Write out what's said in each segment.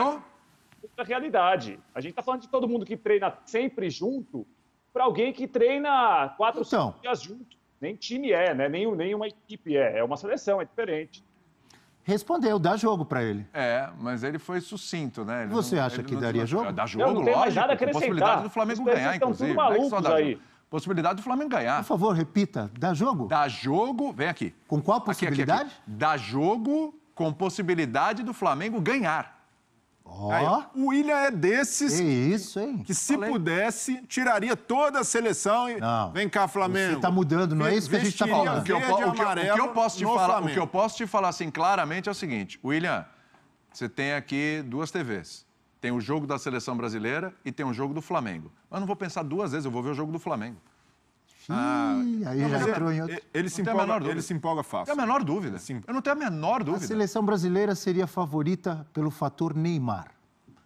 outra é realidade. A gente está falando de todo mundo que treina sempre junto para alguém que treina quatro, então, cinco dias junto. Nem time é, né? Nem, nem uma equipe é. É uma seleção, é diferente. Respondeu, dá jogo para ele. É, mas ele foi sucinto, né? Ele Você não, acha que daria jogo? Dá jogo, não, não lógico. Nada a possibilidade do Flamengo ganhar, inclusive. Malucos é aí. Possibilidade do Flamengo ganhar. Por favor, repita. Dá jogo? Dá jogo. Vem aqui. Com qual possibilidade? Aqui, aqui, aqui. Dá jogo com possibilidade do Flamengo ganhar. Oh. Aí, o William é desses que, isso, hein? que se Falei. pudesse, tiraria toda a seleção e não. vem cá, Flamengo. Você está mudando, não é isso que a gente tá está falando. O que, eu, o, que, o que eu posso te falar, o que eu posso te falar assim claramente é o seguinte, William, você tem aqui duas TVs. Tem o jogo da seleção brasileira e tem o jogo do Flamengo. Eu não vou pensar duas vezes, eu vou ver o jogo do Flamengo. Ah, aí já é, entrou em outro. Ele se, empolga, ele se empolga fácil. Não a menor dúvida. Eu não tenho a menor dúvida. A seleção brasileira seria favorita pelo fator Neymar.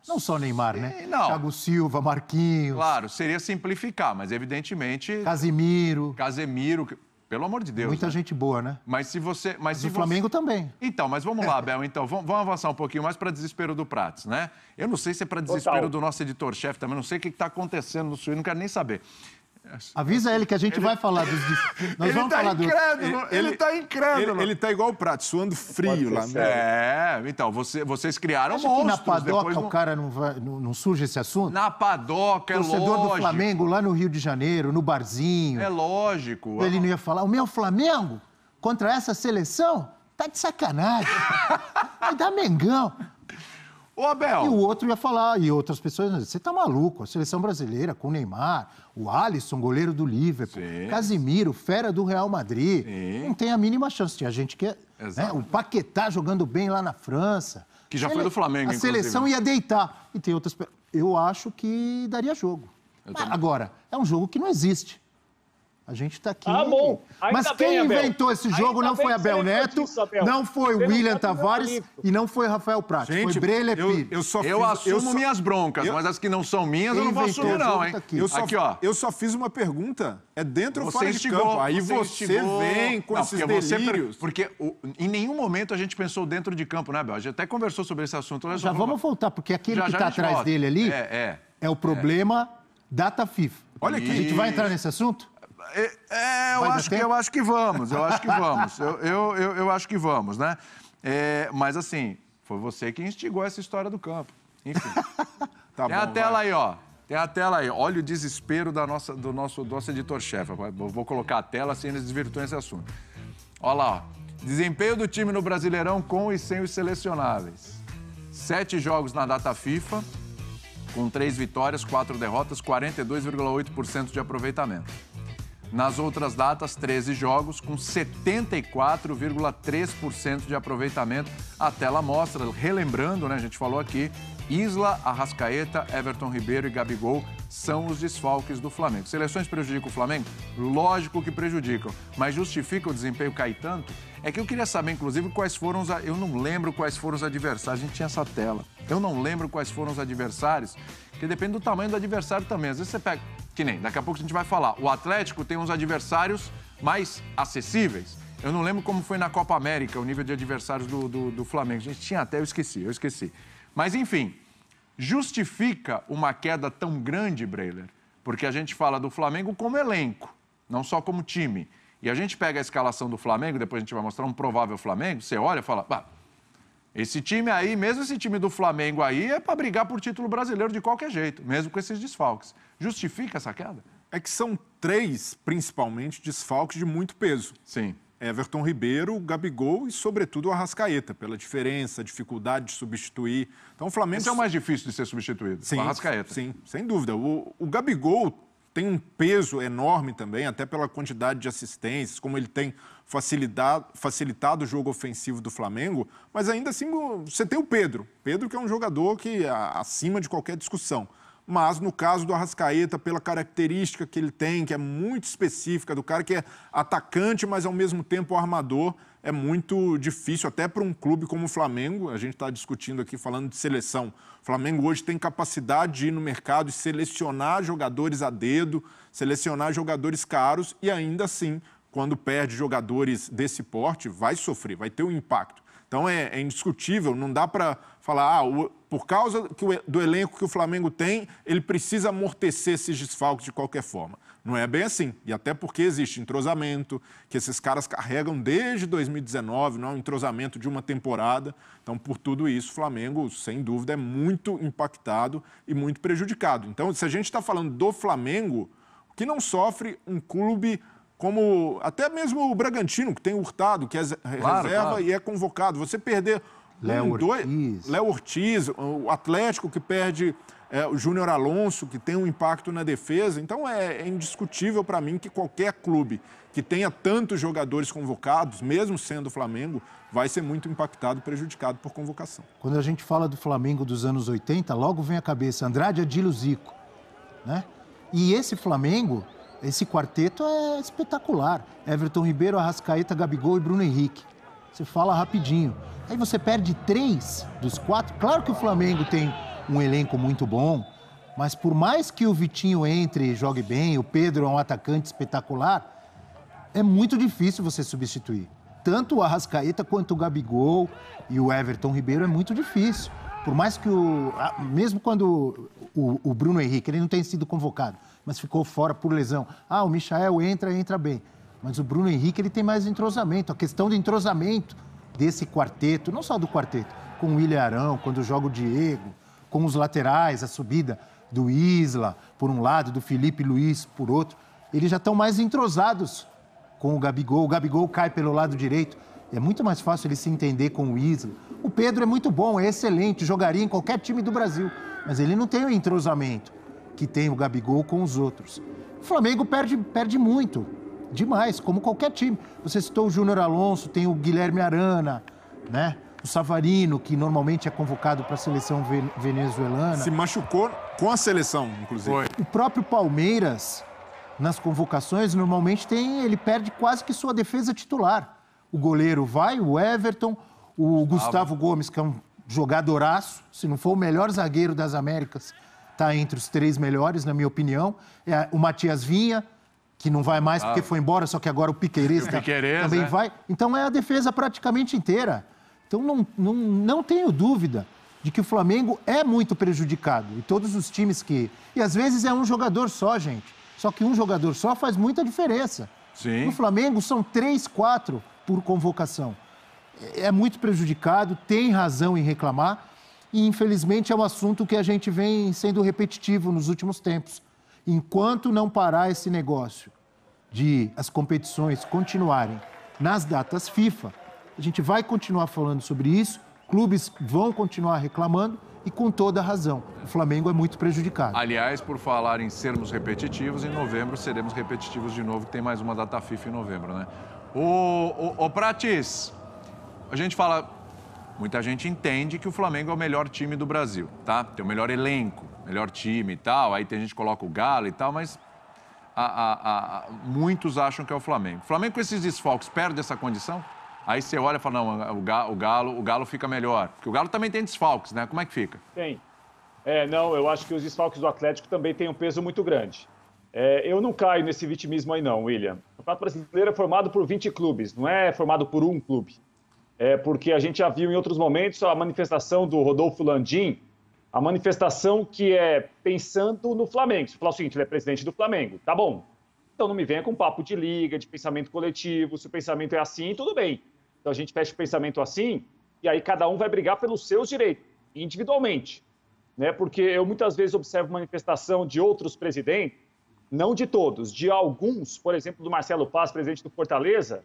Não só Neymar, Sim, né? Não. Thiago Silva, Marquinhos. Claro, seria simplificar, mas evidentemente. Casemiro. Casemiro, pelo amor de Deus. Muita né? gente boa, né? Mas se você. Mas, se o Flamengo você... também. Então, mas vamos lá, Bel. Então, vamos, vamos avançar um pouquinho mais para desespero do Prates, né? Eu não sei se é para desespero Total. do nosso editor-chefe também, não sei o que está acontecendo no Suíno, não quero nem saber. Avisa ele que a gente ele... vai falar dos. Nós ele vamos tá falar do... ele, ele tá incrédulo. Ele, ele tá igual o prato, suando frio lá. Sério. É, então, você, vocês criaram Acho monstros. Que na padoca o cara não, vai, não, não, surge esse assunto? Na padoca, é Torcedor lógico. do Flamengo lá no Rio de Janeiro, no barzinho. É lógico. Ele não ia falar, o meu Flamengo contra essa seleção? Tá de sacanagem. Vai dar Mengão. Ô, Abel. E o outro ia falar, e outras pessoas, né, você tá maluco, a seleção brasileira com o Neymar, o Alisson, goleiro do Liverpool, Sim. Casimiro, fera do Real Madrid, Sim. não tem a mínima chance. Tinha gente que... É, né, o Paquetá jogando bem lá na França. Que já Ele, foi do Flamengo, A inclusive. seleção ia deitar. E tem outras... Eu acho que daria jogo. agora, é um jogo que não existe. A gente está aqui. Ah, bom. Mas tá quem bem, inventou esse jogo tá não foi Abel Neto, isso, Abel. não foi Você William não Tavares e não foi Rafael Prats. foi Brelha eu, eu, só eu fiz, assumo eu só... minhas broncas, eu... mas as que não são minhas eu não vou assumir, não, hein? Tá aqui. Eu, só, aqui, ó. eu só fiz uma pergunta. É dentro você ou fora instigou, de campo? Aí você, vem com não, esses porque delírios. Você, porque o, em nenhum momento a gente pensou dentro de campo, né, Abel? A gente até conversou sobre esse assunto. Já vamos voltar, porque aquele já, que está atrás dele ali é, é. é o problema data FIFA. Olha aqui. A gente vai entrar nesse assunto? É, é, eu, Vai acho que, eu acho que vamos, eu acho que vamos. eu, eu, eu, eu acho que vamos, né? É, mas assim, foi você que instigou essa história do campo. Enfim. tá Tem bom, a tela vai. aí, ó. Tem a tela aí. Olha o desespero da nossa, do nosso, nosso editor-chefe. Vou colocar a tela assim eles desvirtuam esse assunto. Olha lá, ó. Desempenho do time no Brasileirão com e sem os selecionáveis. Sete jogos na data FIFA, com três vitórias, quatro derrotas, 42,8% de aproveitamento. Nas outras datas, 13 jogos com 74,3% de aproveitamento. A tela mostra, relembrando, né, a gente falou aqui, Isla, Arrascaeta, Everton Ribeiro e Gabigol são os desfalques do Flamengo. Seleções prejudicam o Flamengo? Lógico que prejudicam, mas justifica o desempenho cair tanto? É que eu queria saber, inclusive, quais foram os. Eu não lembro quais foram os adversários. A gente tinha essa tela. Eu não lembro quais foram os adversários, que depende do tamanho do adversário também. Às vezes você pega. Que nem, daqui a pouco a gente vai falar. O Atlético tem uns adversários mais acessíveis. Eu não lembro como foi na Copa América o nível de adversários do, do, do Flamengo. A gente tinha até, eu esqueci, eu esqueci. Mas, enfim, justifica uma queda tão grande, Breiler? Porque a gente fala do Flamengo como elenco, não só como time. E a gente pega a escalação do Flamengo, depois a gente vai mostrar um provável Flamengo, você olha e fala, ah, esse time aí, mesmo esse time do Flamengo aí, é para brigar por título brasileiro de qualquer jeito, mesmo com esses desfalques. Justifica essa queda? É que são três, principalmente, desfalques de muito peso. Sim. Everton Ribeiro, Gabigol e, sobretudo, o Arrascaeta, pela diferença, dificuldade de substituir. Então, o Flamengo. Esse é o mais difícil de ser substituído, sim, o Arrascaeta. Sim, sem dúvida. O, o, Gabigol tem um peso enorme também, até pela quantidade de assistências, como ele tem facilitado, facilitado o jogo ofensivo do Flamengo, mas ainda assim você tem o Pedro. Pedro, que é um jogador que acima de qualquer discussão. Mas no caso do Arrascaeta, pela característica que ele tem, que é muito específica do cara que é atacante, mas ao mesmo tempo armador, é muito difícil até para um clube como o Flamengo. A gente está discutindo aqui falando de seleção. O Flamengo hoje tem capacidade de ir no mercado e selecionar jogadores a dedo, selecionar jogadores caros e ainda assim, quando perde jogadores desse porte, vai sofrer, vai ter um impacto. Então é, é indiscutível, não dá para falar, ah, o, por causa o, do elenco que o Flamengo tem, ele precisa amortecer esses desfalques de qualquer forma. Não é bem assim. E até porque existe entrosamento, que esses caras carregam desde 2019, não é um entrosamento de uma temporada. Então, por tudo isso, o Flamengo, sem dúvida, é muito impactado e muito prejudicado. Então, se a gente está falando do Flamengo, que não sofre um clube como até mesmo o Bragantino, que tem Hurtado, que é claro, reserva claro. e é convocado. Você perder Léo um, Ortiz. dois. Léo Ortiz, o Atlético que perde é, o Júnior Alonso, que tem um impacto na defesa. Então é, é indiscutível para mim que qualquer clube que tenha tantos jogadores convocados, mesmo sendo o Flamengo, vai ser muito impactado, prejudicado por convocação. Quando a gente fala do Flamengo dos anos 80, logo vem à cabeça Andrade Adilo Zico, né? E esse Flamengo esse quarteto é espetacular. Everton Ribeiro, Arrascaeta, Gabigol e Bruno Henrique. Você fala rapidinho. Aí você perde três dos quatro. Claro que o Flamengo tem um elenco muito bom, mas por mais que o Vitinho entre e jogue bem, o Pedro é um atacante espetacular, é muito difícil você substituir. Tanto o Arrascaeta quanto o Gabigol e o Everton Ribeiro é muito difícil. Por mais que o. Mesmo quando o, o Bruno Henrique, ele não tem sido convocado, mas ficou fora por lesão. Ah, o Michael entra, entra bem. Mas o Bruno Henrique, ele tem mais entrosamento. A questão do entrosamento desse quarteto, não só do quarteto, com o William Arão, quando joga o Diego, com os laterais, a subida do Isla por um lado, do Felipe Luiz por outro, eles já estão mais entrosados com o Gabigol. O Gabigol cai pelo lado direito. É muito mais fácil ele se entender com o Isla o Pedro é muito bom, é excelente, jogaria em qualquer time do Brasil, mas ele não tem o entrosamento que tem o Gabigol com os outros. O Flamengo perde, perde muito, demais, como qualquer time. Você citou o Júnior Alonso, tem o Guilherme Arana, né? O Savarino, que normalmente é convocado para a seleção venezuelana. Se machucou com a seleção, inclusive. Foi. O próprio Palmeiras, nas convocações, normalmente tem ele perde quase que sua defesa titular. O goleiro vai, o Everton, o Gustavo Gomes, que é um jogadoraço, se não for o melhor zagueiro das Américas, está entre os três melhores, na minha opinião. É, o Matias Vinha, que não vai mais porque ah. foi embora, só que agora o Piqueires, também é. vai. Então é a defesa praticamente inteira. Então não, não, não tenho dúvida de que o Flamengo é muito prejudicado. E todos os times que. E às vezes é um jogador só, gente. Só que um jogador só faz muita diferença. Sim. No Flamengo são três, quatro por convocação. É, é muito prejudicado, tem razão em reclamar, e infelizmente é um assunto que a gente vem sendo repetitivo nos últimos tempos. Enquanto não parar esse negócio de as competições continuarem nas datas FIFA, a gente vai continuar falando sobre isso, clubes vão continuar reclamando e com toda a razão. O Flamengo é muito prejudicado. Aliás, por falar em sermos repetitivos, em novembro seremos repetitivos de novo, tem mais uma data FIFA em novembro, né? O ô, ô Pratis, a gente fala, muita gente entende que o Flamengo é o melhor time do Brasil, tá? Tem o melhor elenco, melhor time e tal. Aí tem gente que coloca o Galo e tal, mas a, a, a, muitos acham que é o Flamengo. O Flamengo com esses desfalques perde essa condição? Aí você olha e fala, não, o Galo, o Galo, fica melhor. Porque o Galo também tem desfalques, né? Como é que fica? Tem. É, não, eu acho que os desfalques do Atlético também têm um peso muito grande. É, eu não caio nesse vitimismo aí não, William. O Campeonato Brasileiro é formado por 20 clubes, não é formado por um clube é, porque a gente já viu em outros momentos a manifestação do Rodolfo Landim, a manifestação que é pensando no Flamengo. Você fala o seguinte, ele é presidente do Flamengo, tá bom. Então não me venha com papo de liga, de pensamento coletivo, se o pensamento é assim, tudo bem. Então a gente fecha o pensamento assim e aí cada um vai brigar pelos seus direitos, individualmente. Né? Porque eu muitas vezes observo manifestação de outros presidentes, não de todos, de alguns, por exemplo, do Marcelo Paz, presidente do Fortaleza,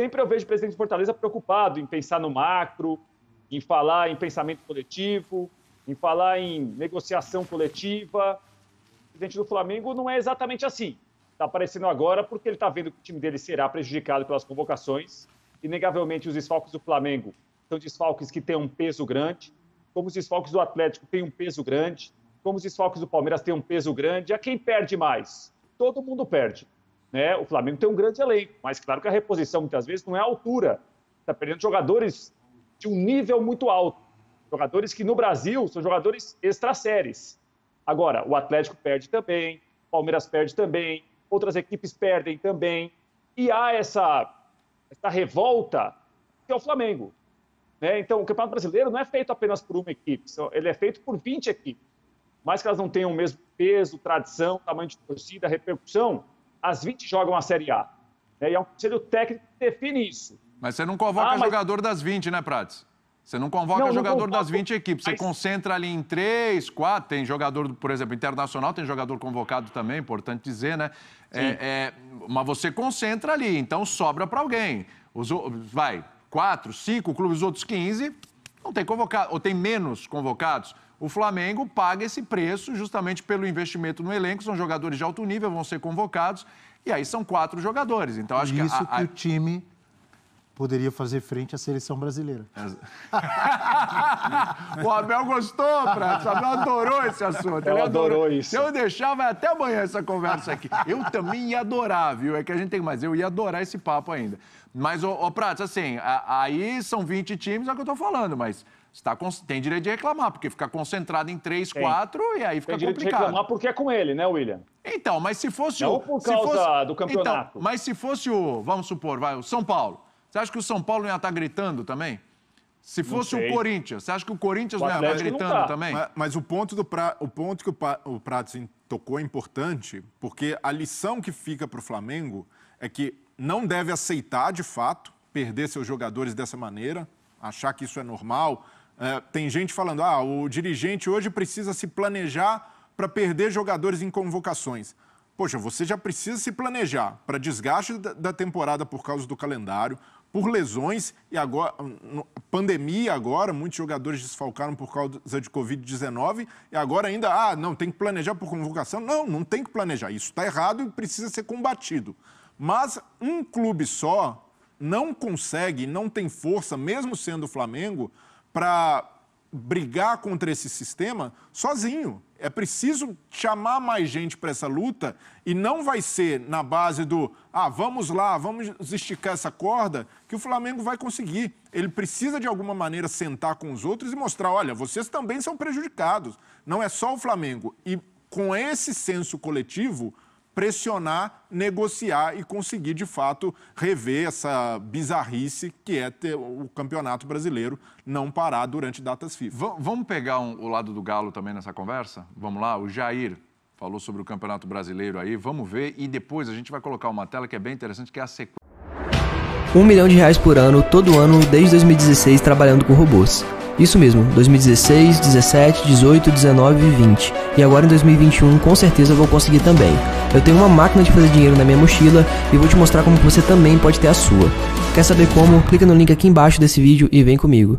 sempre eu vejo o presidente de Fortaleza preocupado em pensar no macro, em falar em pensamento coletivo, em falar em negociação coletiva. O presidente do Flamengo não é exatamente assim. Está aparecendo agora porque ele está vendo que o time dele será prejudicado pelas convocações. Inegavelmente, os desfalques do Flamengo são desfalques que têm um peso grande, como os desfalques do Atlético têm um peso grande, como os desfalques do Palmeiras têm um peso grande. A quem perde mais? Todo mundo perde. Né? O Flamengo tem um grande elenco, mas claro que a reposição muitas vezes não é a altura. Está perdendo jogadores de um nível muito alto. Jogadores que no Brasil são jogadores extra-séries. Agora, o Atlético perde também, o Palmeiras perde também, outras equipes perdem também. E há essa, essa revolta que é o Flamengo. Né? Então, o Campeonato Brasileiro não é feito apenas por uma equipe, ele é feito por 20 equipes. Mais que elas não tenham o mesmo peso, tradição, tamanho de torcida, repercussão, as 20 jogam a Série A. Né? E é um conselho técnico que define isso. Mas você não convoca ah, mas... jogador das 20, né, Prates? Você não convoca não, não jogador convoco, das 20 equipes, você concentra ali em 3, 4. Tem jogador, por exemplo, internacional, tem jogador convocado também, importante dizer, né? É, é, mas você concentra ali, então sobra para alguém. Os, vai, 4, 5 clubes, os outros 15 não tem convocado, ou tem menos convocados. O Flamengo paga esse preço justamente pelo investimento no elenco. São jogadores de alto nível, vão ser convocados. E aí são quatro jogadores. Então, acho Por isso que, a, a... que o time poderia fazer frente à seleção brasileira. o Abel gostou, Prato. O Abel adorou esse assunto. Ele, adorou, isso. Se eu deixar, vai até amanhã essa conversa aqui. Eu também ia adorar, viu? É que a gente tem mais. Eu ia adorar esse papo ainda. Mas, o Prato, assim, a, aí são 20 times, é o que eu tô falando, mas está tem direito de reclamar, porque fica concentrado em três, quatro e aí fica complicado. Tem direito complicado. de reclamar porque é com ele, né, William? Então, mas se fosse Não o... por causa fosse, do então, campeonato. Então, mas se fosse o, vamos supor, vai, o São Paulo, você acha que o São Paulo ia estar gritando também? Se fosse o Corinthians, você acha que o Corinthians o ia estar gritando tá. também? Mas, mas, o, ponto do pra, o ponto que o, pra, o tocou é importante, porque a lição que fica para o Flamengo é que não deve aceitar, de fato, perder seus jogadores dessa maneira, achar que isso é normal. É, tem gente falando, ah, o dirigente hoje precisa se planejar para perder jogadores em convocações. Poxa, você já precisa se planejar para desgaste da temporada por causa do calendário, por lesões e agora hum, hum, pandemia agora, muitos jogadores desfalcaram por causa de Covid-19 e agora ainda, ah, não, tem que planejar por convocação. Não, não tem que planejar. Isso está errado e precisa ser combatido. Mas um clube só não consegue, não tem força, mesmo sendo o Flamengo, para brigar contra esse sistema sozinho. É preciso chamar mais gente para essa luta e não vai ser na base do, ah, vamos lá, vamos esticar essa corda, que o Flamengo vai conseguir. Ele precisa de alguma maneira sentar com os outros e mostrar, olha, vocês também são prejudicados, não é só o Flamengo. E com esse senso coletivo, pressionar, negociar e conseguir, de fato, rever essa bizarrice que é ter o campeonato brasileiro não parar durante datas FIFA. V vamos pegar um, o lado do Galo também nessa conversa? Vamos lá, o Jair falou sobre o campeonato brasileiro aí, vamos ver e depois a gente vai colocar uma tela que é bem interessante, que é a sequência. Um milhão de reais por ano, todo ano, desde 2016, trabalhando com robôs. Isso mesmo, 2016, 17, 18, 19 e 20. E agora em 2021 com certeza vou conseguir também. Eu tenho uma máquina de fazer dinheiro na minha mochila e vou te mostrar como você também pode ter a sua. Quer saber como? Clica no link aqui embaixo desse vídeo e vem comigo.